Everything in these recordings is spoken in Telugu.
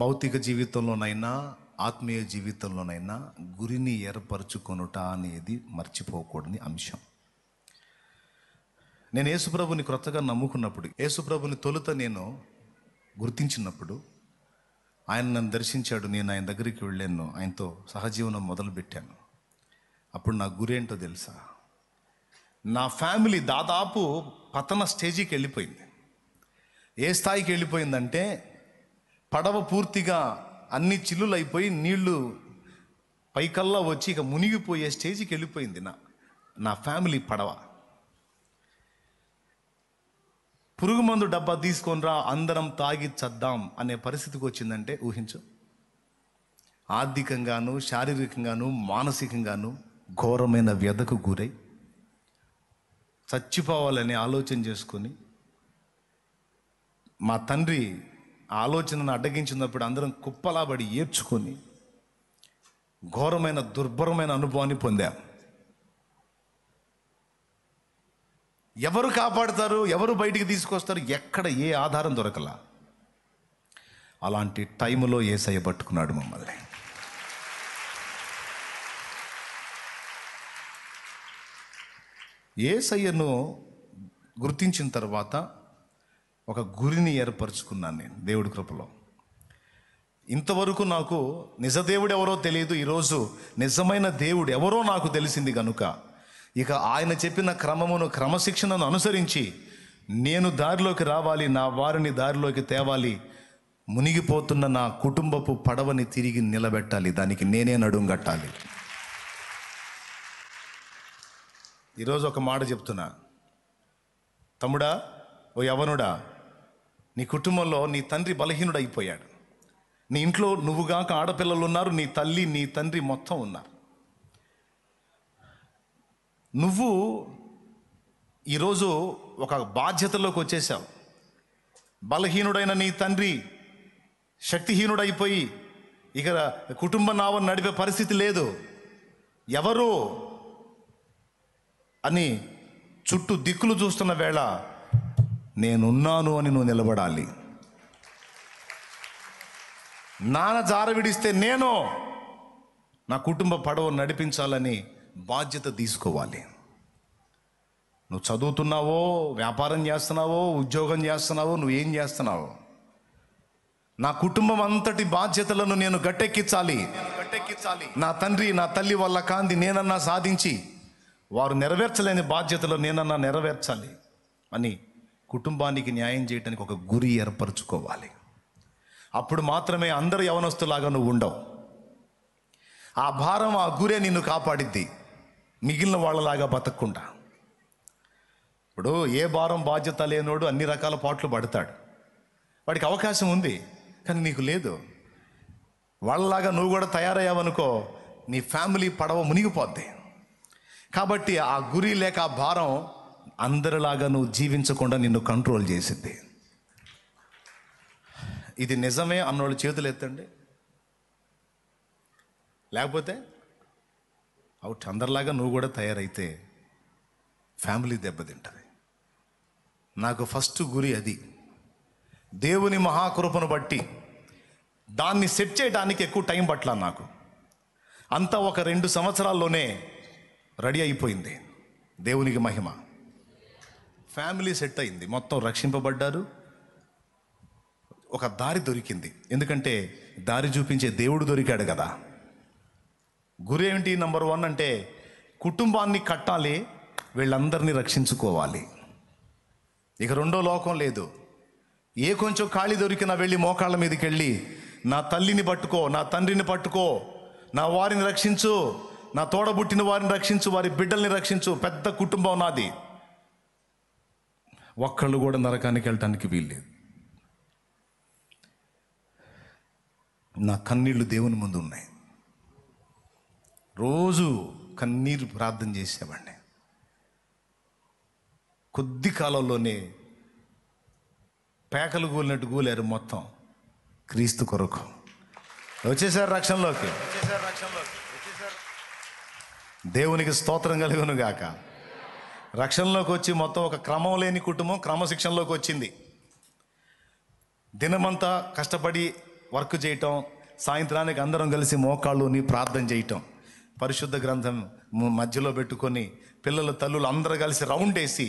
భౌతిక జీవితంలోనైనా ఆత్మీయ జీవితంలోనైనా గురిని ఏర్పరచుకొనుట అనేది మర్చిపోకూడని అంశం నేను యేసుప్రభుని క్రొత్తగా నమ్ముకున్నప్పుడు యేసుప్రభుని తొలుత నేను గుర్తించినప్పుడు ఆయన నన్ను దర్శించాడు నేను ఆయన దగ్గరికి వెళ్ళాను ఆయనతో సహజీవనం మొదలుపెట్టాను అప్పుడు నా గురి ఏంటో తెలుసా నా ఫ్యామిలీ దాదాపు పతన స్టేజీకి వెళ్ళిపోయింది ఏ స్థాయికి వెళ్ళిపోయిందంటే పడవ పూర్తిగా అన్ని చిల్లులైపోయి నీళ్లు పైకల్లా వచ్చి ఇక మునిగిపోయే స్టేజ్కి వెళ్ళిపోయింది నా నా ఫ్యామిలీ పడవ పురుగు మందు డబ్బా తీసుకొనిరా అందరం తాగి చద్దాం అనే పరిస్థితికి వచ్చిందంటే ఊహించు ఆర్థికంగాను శారీరకంగాను మానసికంగాను ఘోరమైన వ్యధకు గురై చచ్చిపోవాలని ఆలోచన చేసుకొని మా తండ్రి ఆలోచనను అడ్డగించినప్పుడు అందరం కుప్పలాబడి ఏడ్చుకొని ఘోరమైన దుర్భరమైన అనుభవాన్ని పొందాం ఎవరు కాపాడతారు ఎవరు బయటికి తీసుకొస్తారు ఎక్కడ ఏ ఆధారం దొరకలా అలాంటి టైంలో ఏసయ్య పట్టుకున్నాడు మమ్మల్ని ఏసయ్యను గుర్తించిన తర్వాత ఒక గురిని ఏర్పరచుకున్నాను నేను దేవుడి కృపలో ఇంతవరకు నాకు నిజ దేవుడు ఎవరో తెలియదు ఈరోజు నిజమైన దేవుడు ఎవరో నాకు తెలిసింది కనుక ఇక ఆయన చెప్పిన క్రమమును క్రమశిక్షణను అనుసరించి నేను దారిలోకి రావాలి నా వారిని దారిలోకి తేవాలి మునిగిపోతున్న నా కుటుంబపు పడవని తిరిగి నిలబెట్టాలి దానికి నేనే నడుంగట్టాలి ఈరోజు ఒక మాట చెప్తున్నా తమ్ముడా ఓ యవనుడా నీ కుటుంబంలో నీ తండ్రి బలహీనుడైపోయాడు నీ ఇంట్లో నువ్వుగాక ఆడపిల్లలు ఉన్నారు నీ తల్లి నీ తండ్రి మొత్తం ఉన్నారు నువ్వు ఈరోజు ఒక బాధ్యతలోకి వచ్చేసావు బలహీనుడైన నీ తండ్రి శక్తిహీనుడైపోయి ఇక కుటుంబ నావను నడిపే పరిస్థితి లేదు ఎవరు అని చుట్టూ దిక్కులు చూస్తున్న వేళ నేనున్నాను అని నువ్వు నిలబడాలి నాన్న జార విడిస్తే నేను నా కుటుంబ పడవ నడిపించాలని బాధ్యత తీసుకోవాలి నువ్వు చదువుతున్నావో వ్యాపారం చేస్తున్నావో ఉద్యోగం చేస్తున్నావో నువ్వు ఏం చేస్తున్నావో నా కుటుంబం అంతటి బాధ్యతలను నేను గట్టెక్కించాలి గట్టెక్కించాలి నా తండ్రి నా తల్లి వల్ల కాంది నేనన్నా సాధించి వారు నెరవేర్చలేని బాధ్యతలు నేనన్నా నెరవేర్చాలి అని కుటుంబానికి న్యాయం చేయడానికి ఒక గురి ఏర్పరచుకోవాలి అప్పుడు మాత్రమే అందరు యవనస్తులాగా నువ్వు ఉండవు ఆ భారం ఆ గురే నిన్ను కాపాడిద్ది మిగిలిన వాళ్ళలాగా బతకకుండా ఇప్పుడు ఏ భారం బాధ్యత లేనోడు అన్ని రకాల పాటలు పడతాడు వాడికి అవకాశం ఉంది కానీ నీకు లేదు వాళ్ళలాగా నువ్వు కూడా తయారయ్యావనుకో నీ ఫ్యామిలీ పడవ మునిగిపోద్ది కాబట్టి ఆ గురి లేక ఆ భారం అందరిలాగా నువ్వు జీవించకుండా నిన్ను కంట్రోల్ చేసింది ఇది నిజమే అన్నోళ్ళు చేతులు ఎత్తండి లేకపోతే అవుట్ అందరిలాగా నువ్వు కూడా తయారైతే ఫ్యామిలీ దెబ్బతింటుంది నాకు ఫస్ట్ గురి అది దేవుని మహాకృపను బట్టి దాన్ని సెట్ చేయడానికి ఎక్కువ టైం పట్ల నాకు అంతా ఒక రెండు సంవత్సరాల్లోనే రెడీ అయిపోయింది దేవునికి మహిమ ఫ్యామిలీ సెట్ అయింది మొత్తం రక్షింపబడ్డారు ఒక దారి దొరికింది ఎందుకంటే దారి చూపించే దేవుడు దొరికాడు కదా గురి ఏమిటి నంబర్ వన్ అంటే కుటుంబాన్ని కట్టాలి వీళ్ళందరినీ రక్షించుకోవాలి ఇక రెండో లోకం లేదు ఏ కొంచెం ఖాళీ దొరికినా వెళ్ళి మోకాళ్ళ మీదకి వెళ్ళి నా తల్లిని పట్టుకో నా తండ్రిని పట్టుకో నా వారిని రక్షించు నా తోడబుట్టిన వారిని రక్షించు వారి బిడ్డల్ని రక్షించు పెద్ద కుటుంబం నాది ఒక్కళ్ళు కూడా నరకానికి వెళ్ళటానికి వీల్లేదు నా కన్నీళ్లు దేవుని ముందు ఉన్నాయి రోజు కన్నీరు ప్రార్థన చేసేవాడిని కొద్ది కాలంలోనే పేకలు గూలినట్టు గూలారు మొత్తం క్రీస్తు కొరకు వచ్చేసారు రక్షణలోకి దేవునికి స్తోత్రం కలుగును గాక రక్షణలోకి వచ్చి మొత్తం ఒక క్రమం లేని కుటుంబం క్రమశిక్షణలోకి వచ్చింది దినమంతా కష్టపడి వర్క్ చేయటం సాయంత్రానికి అందరం కలిసి మోకాళ్ళుని ప్రార్థన చేయటం పరిశుద్ధ గ్రంథం మధ్యలో పెట్టుకొని పిల్లల తల్లులు అందరూ కలిసి రౌండ్ వేసి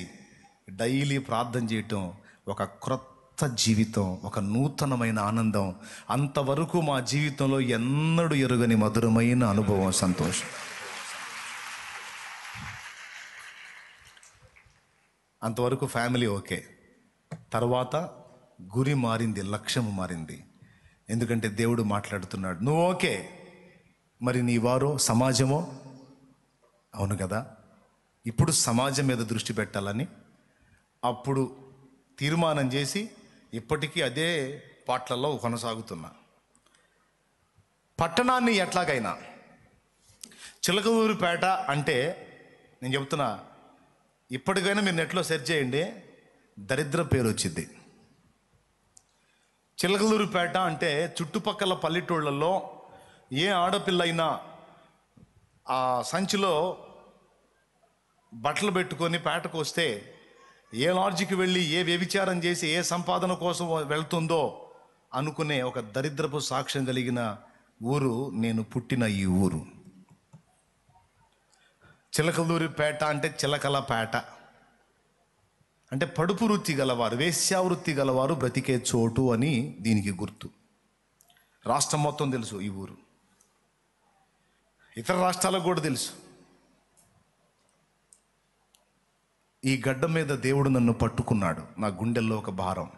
డైలీ ప్రార్థన చేయటం ఒక క్రొత్త జీవితం ఒక నూతనమైన ఆనందం అంతవరకు మా జీవితంలో ఎన్నడూ ఎరుగని మధురమైన అనుభవం సంతోషం అంతవరకు ఫ్యామిలీ ఓకే తర్వాత గురి మారింది లక్ష్యం మారింది ఎందుకంటే దేవుడు మాట్లాడుతున్నాడు నువ్వు ఓకే మరి నీ వారో సమాజమో అవును కదా ఇప్పుడు సమాజం మీద దృష్టి పెట్టాలని అప్పుడు తీర్మానం చేసి ఇప్పటికీ అదే పాటలలో కొనసాగుతున్నా పట్టణాన్ని ఎట్లాగైనా చిలకూరుపేట అంటే నేను చెప్తున్నా ఇప్పటికైనా మీరు నెట్లో సెర్చ్ చేయండి దరిద్ర పేరు వచ్చింది చిలకలూరుపేట అంటే చుట్టుపక్కల పల్లెటూళ్ళల్లో ఏ ఆడపిల్ల అయినా ఆ సంచిలో బట్టలు పెట్టుకొని పేటకు వస్తే ఏ లాడ్జికి వెళ్ళి ఏ వ్యభిచారం చేసి ఏ సంపాదన కోసం వెళ్తుందో అనుకునే ఒక దరిద్రపు సాక్ష్యం కలిగిన ఊరు నేను పుట్టిన ఈ ఊరు చిలకలూరిపేట అంటే చిలకల పేట అంటే పడుపు వృత్తి గలవారు వేశ్యావృత్తి గలవారు బ్రతికే చోటు అని దీనికి గుర్తు రాష్ట్రం మొత్తం తెలుసు ఈ ఊరు ఇతర రాష్ట్రాలకు కూడా తెలుసు ఈ గడ్డ మీద దేవుడు నన్ను పట్టుకున్నాడు నా గుండెల్లో ఒక భారం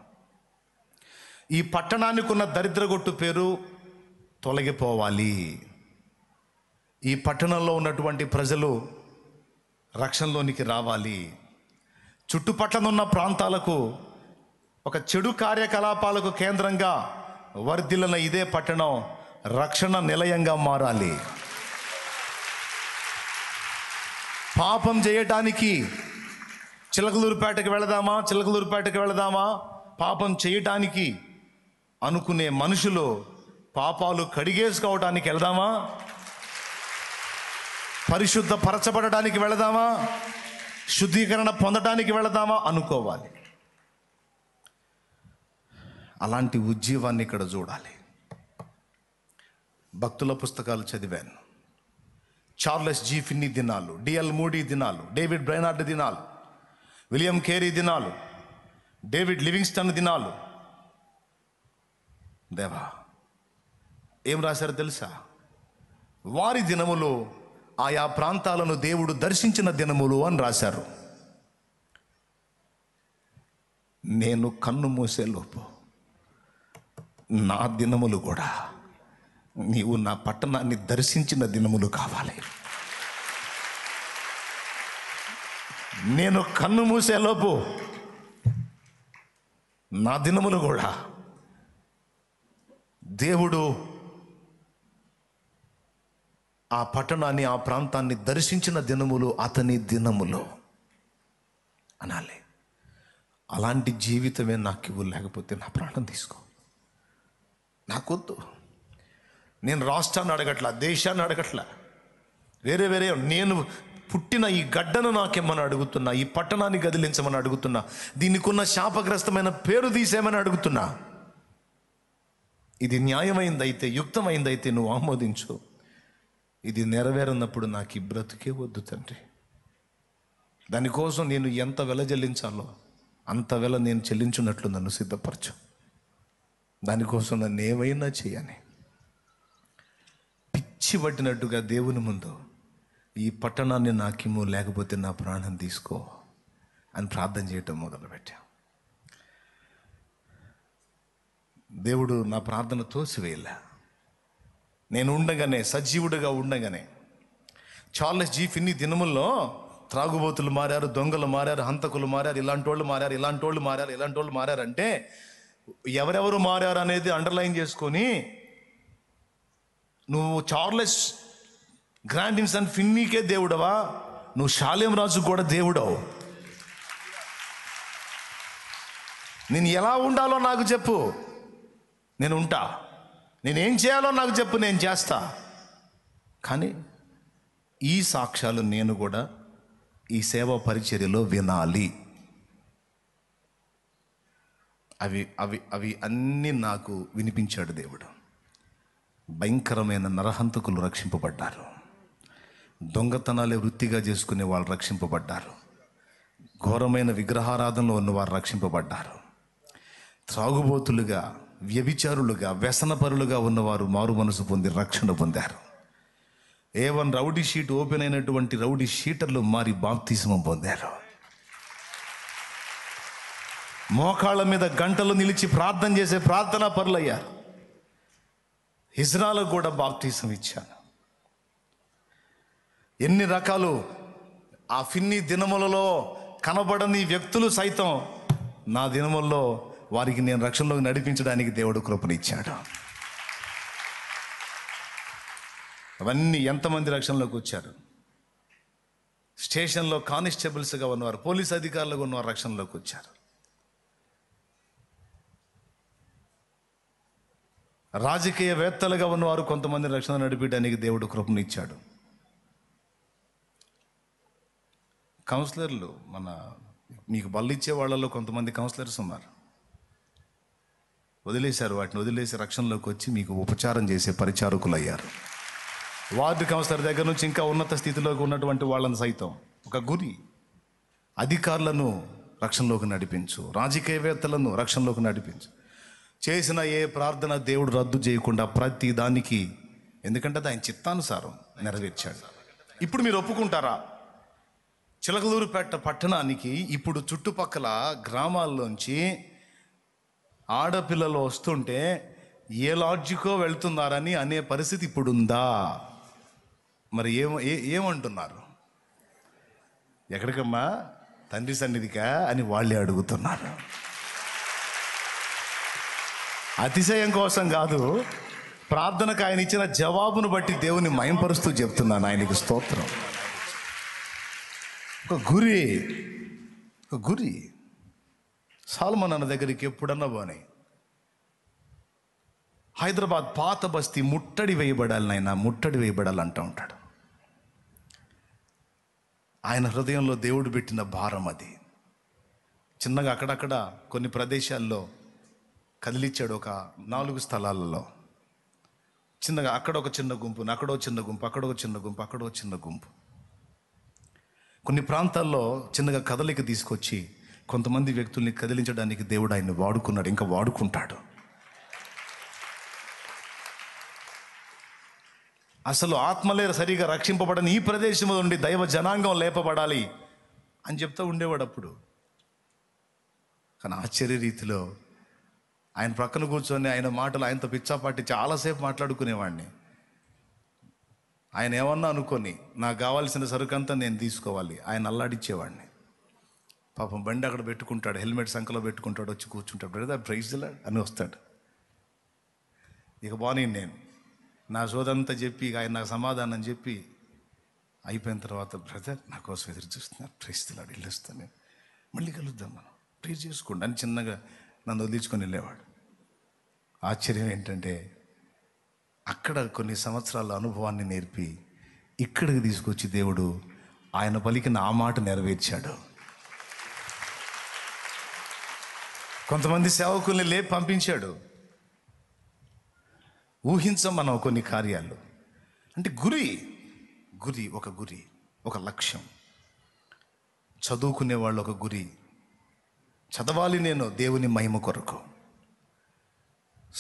ఈ పట్టణానికి ఉన్న దరిద్రగొట్టు పేరు తొలగిపోవాలి ఈ పట్టణంలో ఉన్నటువంటి ప్రజలు రక్షణలోనికి రావాలి చుట్టుపక్కలనున్న ప్రాంతాలకు ఒక చెడు కార్యకలాపాలకు కేంద్రంగా వర్ధిల్లిన ఇదే పట్టణం రక్షణ నిలయంగా మారాలి పాపం చేయటానికి చిలకలూరుపేటకి వెళదామా చిలకలూరుపేటకి వెళదామా పాపం చేయటానికి అనుకునే మనుషులు పాపాలు కడిగేసుకోవటానికి వెళదామా పరిశుద్ధ పరచబడడానికి వెళదామా శుద్ధీకరణ పొందడానికి వెళదామా అనుకోవాలి అలాంటి ఉజ్జీవాన్ని ఇక్కడ చూడాలి భక్తుల పుస్తకాలు చదివాను చార్లెస్ జీ ఫిన్ని దినాలు డిఎల్ మూడీ దినాలు డేవిడ్ బ్రైనార్డ్ దినాలు విలియం కేరీ దినాలు డేవిడ్ లివింగ్స్టన్ దినాలు దేవా ఏం రాశారు తెలుసా వారి దినములో ఆయా ప్రాంతాలను దేవుడు దర్శించిన దినములు అని రాశారు నేను కన్ను మూసేలోపు నా దినములు కూడా నీవు నా పట్టణాన్ని దర్శించిన దినములు కావాలి నేను కన్ను మూసేలోపు నా దినములు కూడా దేవుడు ఆ పట్టణాన్ని ఆ ప్రాంతాన్ని దర్శించిన దినములు అతని దినములు అనాలి అలాంటి జీవితమే నాకు ఇవ్వు లేకపోతే నా ప్రాణం తీసుకో నాకొద్దు నేను రాష్ట్రాన్ని అడగట్లా దేశాన్ని అడగట్లా వేరే వేరే నేను పుట్టిన ఈ గడ్డను నాకేమని అడుగుతున్నా ఈ పట్టణాన్ని గదిలించమని అడుగుతున్నా దీనికున్న శాపగ్రస్తమైన పేరు తీసేయమని అడుగుతున్నా ఇది న్యాయమైందైతే యుక్తమైందైతే నువ్వు ఆమోదించు ఇది నెరవేరినప్పుడు నాకు ఈ బ్రతికే వద్దు తండ్రి దానికోసం నేను ఎంత వెల చెల్లించాలో అంత వెల నేను చెల్లించున్నట్లు నన్ను సిద్ధపరచు దానికోసం నన్ను ఏమైనా చేయని పిచ్చి పట్టినట్టుగా దేవుని ముందు ఈ పట్టణాన్ని నాకిమ్ము లేకపోతే నా ప్రాణం తీసుకో అని ప్రార్థన చేయటం మొదలుపెట్టాం దేవుడు నా ప్రార్థన తోసివేయలే నేను ఉండగానే సజీవుడిగా ఉండగానే చార్లెస్ జీఫ్ ఇన్ని దినముల్లో త్రాగుబోతులు మారారు దొంగలు మారారు హంతకులు మారారు ఇలాంటి వాళ్ళు మారారు ఇలాంటి వాళ్ళు మారారు ఇలాంటి వాళ్ళు మారారంటే ఎవరెవరు మారారు అనేది అండర్లైన్ చేసుకొని నువ్వు చార్లెస్ గ్రాండ్ ఇన్సన్ ఫిన్నీకే దేవుడవా నువ్వు శాలేం రాజు కూడా దేవుడవు నేను ఎలా ఉండాలో నాకు చెప్పు నేను ఉంటా నేనేం చేయాలో నాకు చెప్పు నేను చేస్తా కానీ ఈ సాక్ష్యాలు నేను కూడా ఈ సేవా పరిచర్యలో వినాలి అవి అవి అవి అన్నీ నాకు వినిపించాడు దేవుడు భయంకరమైన నరహంతకులు రక్షింపబడ్డారు దొంగతనాలే వృత్తిగా చేసుకునే వాళ్ళు రక్షింపబడ్డారు ఘోరమైన విగ్రహారాధనలో ఉన్న వారు రక్షింపబడ్డారు త్రాగుబోతులుగా వ్యభిచారులుగా వ్యసనపరులుగా ఉన్నవారు మారు మనసు పొంది రక్షణ పొందారు ఏవన్ రౌడీ షీట్ ఓపెన్ అయినటువంటి రౌడీ షీటర్లు మారి బాప్తీసం పొందారు మోకాళ్ళ మీద గంటలు నిలిచి ప్రార్థన చేసే ప్రార్థన పరులయ్యారు హిజ్రాలకు కూడా బాప్తీసం ఇచ్చాను ఎన్ని రకాలు ఆ ఫిన్ని దినములలో కనబడని వ్యక్తులు సైతం నా దినముల్లో వారికి నేను రక్షణలోకి నడిపించడానికి దేవుడు కృపనిచ్చాడు అవన్నీ ఎంతమంది రక్షణలోకి వచ్చారు స్టేషన్లో కానిస్టేబుల్స్గా ఉన్నవారు పోలీస్ అధికారులుగా ఉన్నవారు రక్షణలోకి వచ్చారు రాజకీయవేత్తలుగా ఉన్నవారు కొంతమంది రక్షణ నడిపించడానికి దేవుడు కృపనిచ్చాడు కౌన్సిలర్లు మన మీకు బల్లిచ్చే వాళ్ళలో కొంతమంది కౌన్సిలర్స్ ఉన్నారు వదిలేశారు వాటిని వదిలేసి రక్షణలోకి వచ్చి మీకు ఉపచారం చేసే పరిచారకులయ్యారు వార్డు కౌన్సిలర్ దగ్గర నుంచి ఇంకా ఉన్నత స్థితిలోకి ఉన్నటువంటి వాళ్ళని సైతం ఒక గురి అధికారులను రక్షణలోకి నడిపించు రాజకీయవేత్తలను రక్షణలోకి నడిపించు చేసిన ఏ ప్రార్థన దేవుడు రద్దు చేయకుండా ప్రతి దానికి ఎందుకంటే అది ఆయన చిత్తానుసారం నెరవేర్చాడు ఇప్పుడు మీరు ఒప్పుకుంటారా చిలకలూరుపేట పట్టణానికి ఇప్పుడు చుట్టుపక్కల గ్రామాల్లోంచి ఆడపిల్లలు వస్తుంటే ఏ లాడ్జికో వెళ్తున్నారని అనే పరిస్థితి ఇప్పుడు ఉందా మరి ఏం ఏమంటున్నారు ఎక్కడికమ్మా తండ్రి సన్నిధికా అని వాళ్ళే అడుగుతున్నారు అతిశయం కోసం కాదు ప్రార్థనకు ఆయన ఇచ్చిన జవాబును బట్టి దేవుని మయంపరుస్తూ చెప్తున్నాను ఆయనకి స్తోత్రం ఒక గురి ఒక గురి సాల్మన్ అన్న దగ్గరికి ఎప్పుడన్నా పోనీ హైదరాబాద్ పాత బస్తీ ముట్టడి వేయబడాలి ముట్టడి వేయబడాలి అంటూ ఉంటాడు ఆయన హృదయంలో దేవుడు పెట్టిన భారం అది చిన్నగా అక్కడక్కడ కొన్ని ప్రదేశాల్లో కదిలిచ్చాడు ఒక నాలుగు స్థలాలలో చిన్నగా అక్కడ ఒక చిన్న గుంపు అక్కడో చిన్న గుంపు అక్కడో చిన్న గుంపు అక్కడో చిన్న గుంపు కొన్ని ప్రాంతాల్లో చిన్నగా కదలిక తీసుకొచ్చి కొంతమంది వ్యక్తుల్ని కదిలించడానికి దేవుడు ఆయన వాడుకున్నాడు ఇంకా వాడుకుంటాడు అసలు ఆత్మలే సరిగా రక్షింపబడని ఈ ప్రదేశంలో ఉండి దైవ జనాంగం లేపబడాలి అని చెప్తూ ఉండేవాడు అప్పుడు కానీ ఆశ్చర్య రీతిలో ఆయన ప్రక్కన కూర్చొని ఆయన మాటలు ఆయనతో పిచ్చాపాటి చాలాసేపు మాట్లాడుకునేవాడిని ఆయన ఏమన్నా అనుకొని నాకు కావాల్సిన సరుకంతా నేను తీసుకోవాలి ఆయన అల్లాడిచ్చేవాడిని పాపం బండి అక్కడ పెట్టుకుంటాడు హెల్మెట్ సంఖలో పెట్టుకుంటాడు వచ్చి కూర్చుంటాడు బ్రదర్ ప్రైజ్ అని వస్తాడు ఇక బాగానే నేను నా సోదంతా చెప్పి ఆయన నాకు సమాధానం చెప్పి అయిపోయిన తర్వాత బ్రదర్ నా కోసం ఎదురు చూస్తున్నారు ప్రైజ్ తెలాడు వెళ్ళొస్తాను నేను మళ్ళీ కలుద్దాం మనం ప్రేర్ చేసుకోండి అని చిన్నగా నన్ను వదిలించుకొని వెళ్ళేవాడు ఆశ్చర్యం ఏంటంటే అక్కడ కొన్ని సంవత్సరాల అనుభవాన్ని నేర్పి ఇక్కడికి తీసుకొచ్చి దేవుడు ఆయన పలికిన ఆ మాట నెరవేర్చాడు కొంతమంది సేవకుల్ని లే పంపించాడు ఊహించం మనం కొన్ని కార్యాలు అంటే గురి గురి ఒక గురి ఒక లక్ష్యం చదువుకునే వాళ్ళు ఒక గురి చదవాలి నేను దేవుని మహిమ కొరకు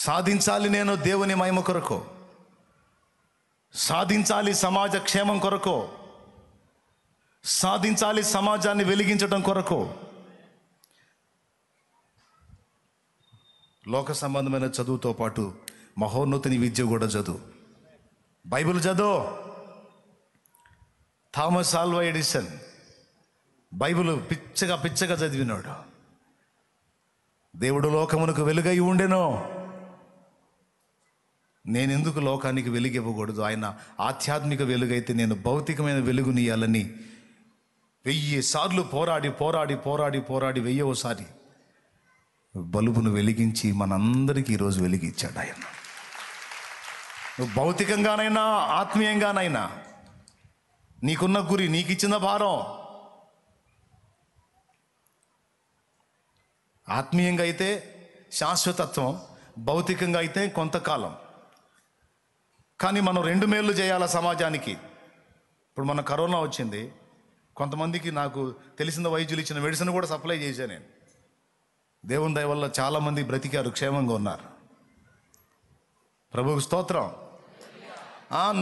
సాధించాలి నేను దేవుని మహిమ కొరకు సాధించాలి సమాజ క్షేమం కొరకు సాధించాలి సమాజాన్ని వెలిగించడం కొరకు లోక సంబంధమైన చదువుతో పాటు మహోన్నతిని విద్య కూడా చదువు బైబిల్ చదువు థామస్ ఆల్వా ఎడిసన్ బైబిల్ పిచ్చగా పిచ్చగా చదివినాడు దేవుడు లోకమునకు వెలుగై ఉండెను నేను ఎందుకు లోకానికి వెలుగివ్వకూడదు ఆయన ఆధ్యాత్మిక వెలుగైతే నేను భౌతికమైన వెలుగునియాలని వెయ్యి సార్లు పోరాడి పోరాడి పోరాడి పోరాడి వెయ్యవసారి బలుబును వెలిగించి మనందరికీ ఈరోజు వెలిగించాడు ఆయన నువ్వు భౌతికంగానైనా ఆత్మీయంగానైనా నీకున్న గురి నీకు ఇచ్చిన భారం ఆత్మీయంగా అయితే శాశ్వతత్వం భౌతికంగా అయితే కొంతకాలం కానీ మనం రెండు మేళ్ళు చేయాలా సమాజానికి ఇప్పుడు మన కరోనా వచ్చింది కొంతమందికి నాకు తెలిసిన వైద్యులు ఇచ్చిన మెడిసిన్ కూడా సప్లై చేశాను నేను దేవుని దయ వల్ల చాలామంది బ్రతికారు క్షేమంగా ఉన్నారు ప్రభు స్తోత్రం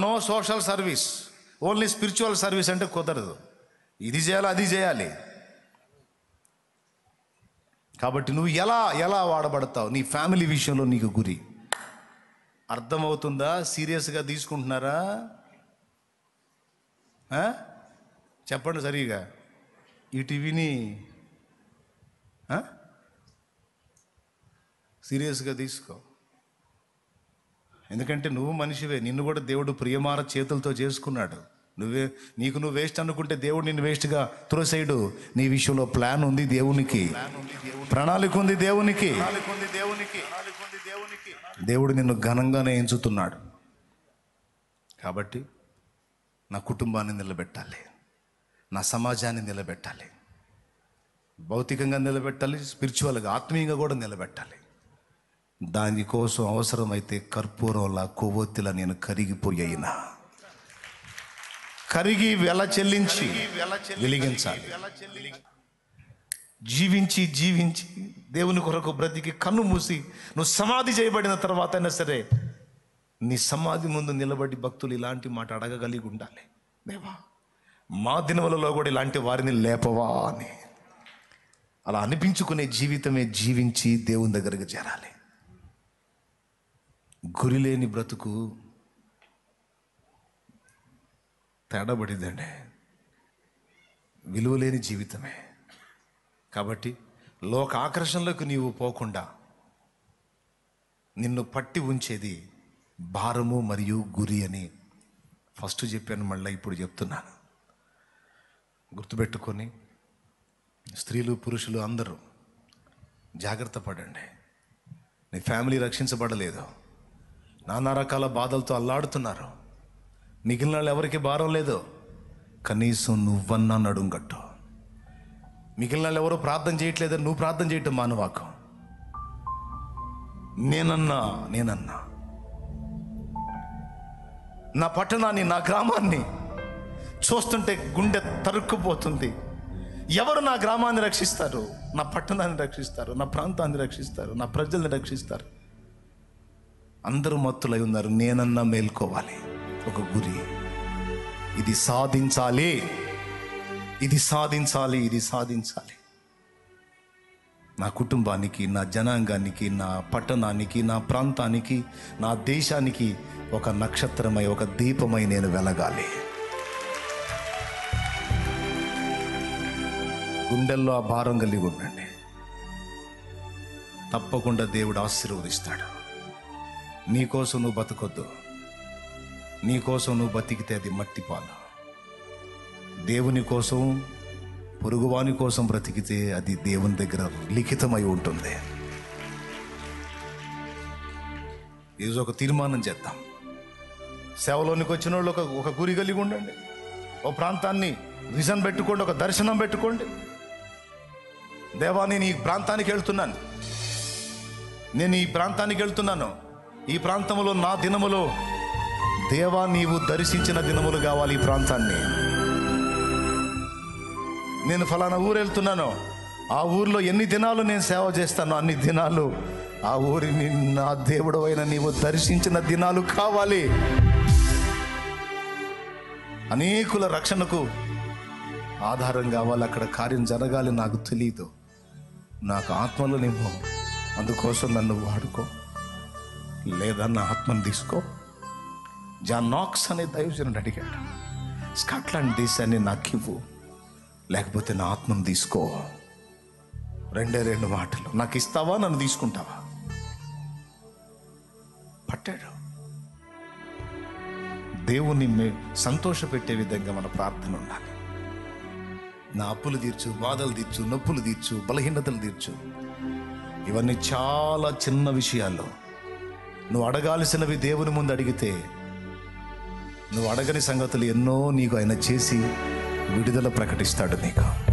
no social service only spiritual service అంటే కుదరదు ఇది చేయాలి అది చేయాలి కాబట్టి నువ్వు ఎలా ఎలా వాడబడతావు నీ ఫ్యామిలీ విషయంలో నీకు గురి అర్థమవుతుందా సీరియస్గా తీసుకుంటున్నారా చెప్పండి సరిగా ఈ టీవీని సీరియస్గా తీసుకో ఎందుకంటే నువ్వు మనిషివే నిన్ను కూడా దేవుడు ప్రియమార చేతులతో చేసుకున్నాడు నువ్వే నీకు నువ్వు వేస్ట్ అనుకుంటే దేవుడు నిన్ను వేస్ట్గా త్రోసైడు నీ విషయంలో ప్లాన్ ఉంది దేవునికి ప్రణాళిక ఉంది దేవునికి దేవుడు నిన్ను ఘనంగానే ఎంచుతున్నాడు కాబట్టి నా కుటుంబాన్ని నిలబెట్టాలి నా సమాజాన్ని నిలబెట్టాలి భౌతికంగా నిలబెట్టాలి స్పిరిచువల్గా ఆత్మీయంగా కూడా నిలబెట్టాలి దానికోసం అవసరమైతే కర్పూరంలా కొవ్వొత్తిలా నేను కరిగిపోయిన కరిగి వెల చెల్లించి వెలిగించాలి జీవించి జీవించి దేవుని కొరకు బ్రతికి కన్ను మూసి నువ్వు సమాధి చేయబడిన తర్వాత అయినా సరే నీ సమాధి ముందు నిలబడి భక్తులు ఇలాంటి మాట అడగగలిగి ఉండాలి దేవా మా దినములలో కూడా ఇలాంటి వారిని లేపవా అని అలా అనిపించుకునే జీవితమే జీవించి దేవుని దగ్గరకు చేరాలి గురిలేని బ్రతుకు తేడబడిందండి విలువలేని జీవితమే కాబట్టి లోక ఆకర్షణలకు నీవు పోకుండా నిన్ను పట్టి ఉంచేది భారము మరియు గురి అని ఫస్ట్ చెప్పాను మళ్ళీ ఇప్పుడు చెప్తున్నాను గుర్తుపెట్టుకొని స్త్రీలు పురుషులు అందరూ జాగ్రత్త పడండి నీ ఫ్యామిలీ రక్షించబడలేదు నానా రకాల బాధలతో అల్లాడుతున్నారు మిగిలిన వాళ్ళు ఎవరికి భారం లేదు కనీసం నువ్వన్నా నడుంగట్టు మిగిలిన వాళ్ళు ఎవరు ప్రార్థన చేయట్లేదు నువ్వు ప్రార్థన చేయటం మానవాకు నేనన్నా నేనన్నా నా పట్టణాన్ని నా గ్రామాన్ని చూస్తుంటే గుండె తరుక్కుపోతుంది ఎవరు నా గ్రామాన్ని రక్షిస్తారు నా పట్టణాన్ని రక్షిస్తారు నా ప్రాంతాన్ని రక్షిస్తారు నా ప్రజల్ని రక్షిస్తారు అందరూ మత్తులై ఉన్నారు నేనన్నా మేల్కోవాలి ఒక గురి ఇది సాధించాలి ఇది సాధించాలి ఇది సాధించాలి నా కుటుంబానికి నా జనాంగానికి నా పట్టణానికి నా ప్రాంతానికి నా దేశానికి ఒక నక్షత్రమై ఒక దీపమై నేను వెలగాలి గుండెల్లో ఆ భారం కలిగి ఉండండి తప్పకుండా దేవుడు ఆశీర్వదిస్తాడు నీకోసం నువ్వు బతకొద్దు నీకోసం నువ్వు బతికితే అది మట్టి పాలు దేవుని కోసం పొరుగువాని కోసం బ్రతికితే అది దేవుని దగ్గర లిఖితమై ఉంటుంది ఈరోజు ఒక తీర్మానం చేద్దాం సేవలోనికి వచ్చిన వాళ్ళు ఒక ఒక గురి కలిగి ఉండండి ఒక ప్రాంతాన్ని విజన్ పెట్టుకోండి ఒక దర్శనం పెట్టుకోండి దేవా నేను ఈ ప్రాంతానికి వెళ్తున్నాను నేను ఈ ప్రాంతానికి వెళ్తున్నాను ఈ ప్రాంతంలో నా దినములో దేవా నీవు దర్శించిన దినములు కావాలి ఈ ప్రాంతాన్ని నేను ఫలానా ఊరు వెళ్తున్నాను ఆ ఊర్లో ఎన్ని దినాలు నేను సేవ చేస్తాను అన్ని దినాలు ఆ ఊరిని నా దేవుడు అయిన నీవు దర్శించిన దినాలు కావాలి అనేకుల రక్షణకు ఆధారం కావాలి అక్కడ కార్యం జరగాలి నాకు తెలియదు నాకు ఆత్మలోనేమో అందుకోసం నన్ను వాడుకో లేదన్న ఆత్మను తీసుకో జాన్ నాక్స్ అనే దైవజనుడు అడిగాడు స్కాట్లాండ్ దేశాన్ని నాకు ఇవ్వు లేకపోతే నా ఆత్మను తీసుకో రెండే రెండు మాటలు నాకు ఇస్తావా నన్ను తీసుకుంటావా పట్టాడు దేవుని సంతోషపెట్టే విధంగా మన ప్రార్థన ఉండాలి నా అప్పులు తీర్చు బాధలు తీర్చు నొప్పులు తీర్చు బలహీనతలు తీర్చు ఇవన్నీ చాలా చిన్న విషయాల్లో నువ్వు అడగాల్సినవి దేవుని ముందు అడిగితే నువ్వు అడగని సంగతులు ఎన్నో నీకు ఆయన చేసి విడుదల ప్రకటిస్తాడు నీకు